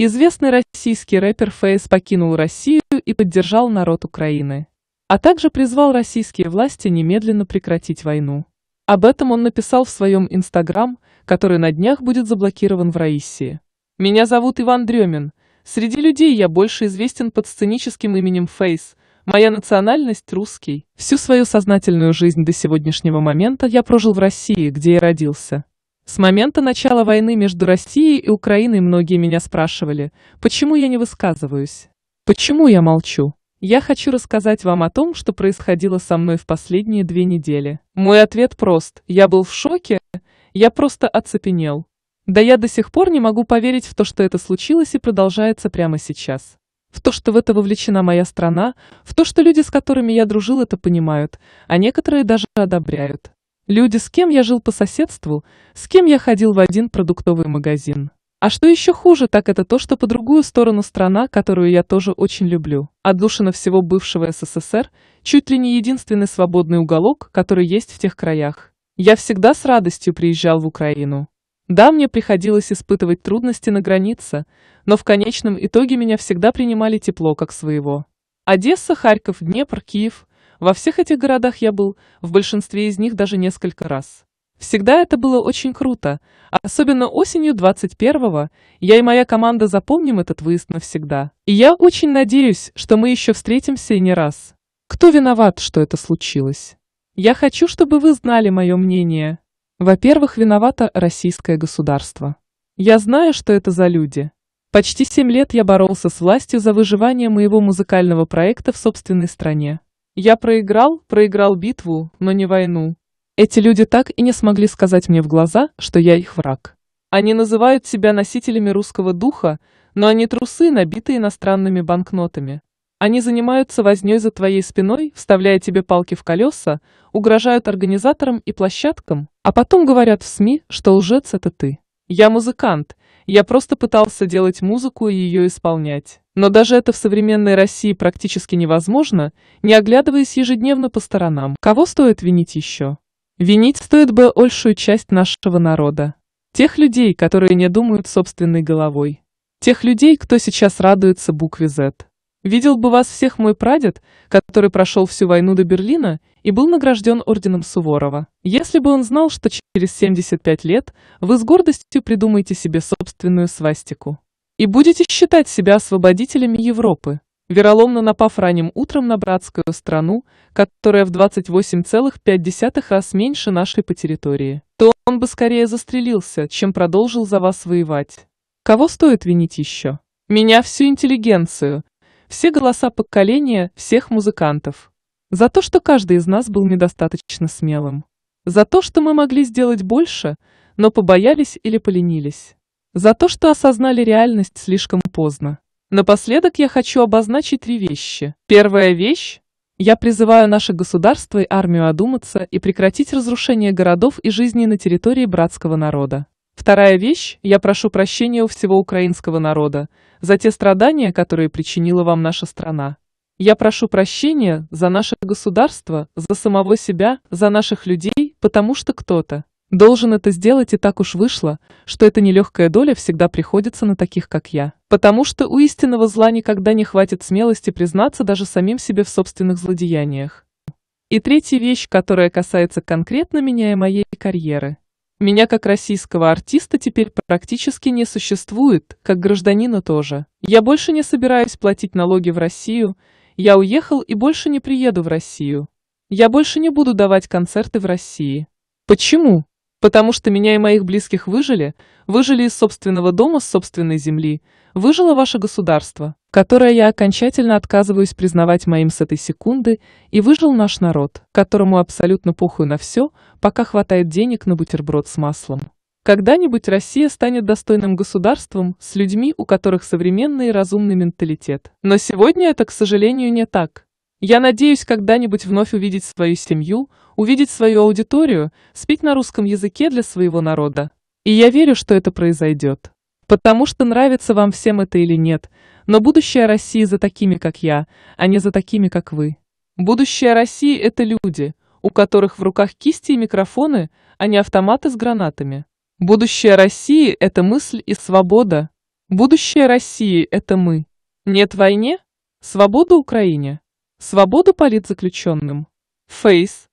Известный российский рэпер Фейс покинул Россию и поддержал народ Украины. А также призвал российские власти немедленно прекратить войну. Об этом он написал в своем Инстаграм, который на днях будет заблокирован в Раиссии. «Меня зовут Иван Дремин. Среди людей я больше известен под сценическим именем Фейс. Моя национальность – русский. Всю свою сознательную жизнь до сегодняшнего момента я прожил в России, где я родился. С момента начала войны между Россией и Украиной многие меня спрашивали, почему я не высказываюсь, почему я молчу. Я хочу рассказать вам о том, что происходило со мной в последние две недели. Мой ответ прост. Я был в шоке, я просто оцепенел. Да я до сих пор не могу поверить в то, что это случилось и продолжается прямо сейчас. В то, что в это вовлечена моя страна, в то, что люди, с которыми я дружил, это понимают, а некоторые даже одобряют. Люди, с кем я жил по соседству, с кем я ходил в один продуктовый магазин. А что еще хуже, так это то, что по другую сторону страна, которую я тоже очень люблю, отдушина всего бывшего СССР, чуть ли не единственный свободный уголок, который есть в тех краях. Я всегда с радостью приезжал в Украину. Да, мне приходилось испытывать трудности на границе, но в конечном итоге меня всегда принимали тепло как своего. Одесса, Харьков, Днепр, Киев во всех этих городах я был, в большинстве из них даже несколько раз. Всегда это было очень круто, особенно осенью 21-го. Я и моя команда запомним этот выезд навсегда. И я очень надеюсь, что мы еще встретимся и не раз. Кто виноват, что это случилось? Я хочу, чтобы вы знали мое мнение. Во-первых, виновато российское государство. Я знаю, что это за люди. Почти семь лет я боролся с властью за выживание моего музыкального проекта в собственной стране. Я проиграл, проиграл битву, но не войну. Эти люди так и не смогли сказать мне в глаза, что я их враг. Они называют себя носителями русского духа, но они трусы, набитые иностранными банкнотами. Они занимаются вознёй за твоей спиной, вставляя тебе палки в колеса, угрожают организаторам и площадкам, а потом говорят в СМИ, что лжец это ты. Я музыкант, я просто пытался делать музыку и ее исполнять. Но даже это в современной России практически невозможно, не оглядываясь ежедневно по сторонам. Кого стоит винить еще? Винить стоит бы большую часть нашего народа. Тех людей, которые не думают собственной головой. Тех людей, кто сейчас радуется букве Z. Видел бы вас всех мой прадед, который прошел всю войну до Берлина и был награжден орденом Суворова. Если бы он знал, что через 75 лет вы с гордостью придумаете себе собственную свастику и будете считать себя освободителями Европы, вероломно напав ранним утром на братскую страну, которая в 28,5 раз меньше нашей по территории, то он бы скорее застрелился, чем продолжил за вас воевать. Кого стоит винить еще? Меня всю интеллигенцию, все голоса поколения, всех музыкантов. За то, что каждый из нас был недостаточно смелым. За то, что мы могли сделать больше, но побоялись или поленились. За то, что осознали реальность слишком поздно. Напоследок я хочу обозначить три вещи. Первая вещь – я призываю наше государство и армию одуматься и прекратить разрушение городов и жизни на территории братского народа. Вторая вещь – я прошу прощения у всего украинского народа за те страдания, которые причинила вам наша страна. Я прошу прощения за наше государство, за самого себя, за наших людей, потому что кто-то должен это сделать, и так уж вышло, что эта нелегкая доля всегда приходится на таких, как я. Потому что у истинного зла никогда не хватит смелости признаться даже самим себе в собственных злодеяниях. И третья вещь, которая касается конкретно меня и моей карьеры. Меня как российского артиста теперь практически не существует, как гражданина тоже. Я больше не собираюсь платить налоги в Россию, я уехал и больше не приеду в Россию. Я больше не буду давать концерты в России. Почему? Потому что меня и моих близких выжили, выжили из собственного дома, с собственной земли, выжило ваше государство, которое я окончательно отказываюсь признавать моим с этой секунды, и выжил наш народ, которому абсолютно похуй на все, пока хватает денег на бутерброд с маслом. Когда-нибудь Россия станет достойным государством с людьми, у которых современный и разумный менталитет. Но сегодня это, к сожалению, не так. Я надеюсь когда-нибудь вновь увидеть свою семью, увидеть свою аудиторию, спеть на русском языке для своего народа. И я верю, что это произойдет. Потому что нравится вам всем это или нет, но будущее России за такими, как я, а не за такими, как вы. Будущее России – это люди, у которых в руках кисти и микрофоны, а не автоматы с гранатами. Будущее России – это мысль и свобода. Будущее России – это мы. Нет войне? Свобода Украине. Свободу политзаключенным. Фейс.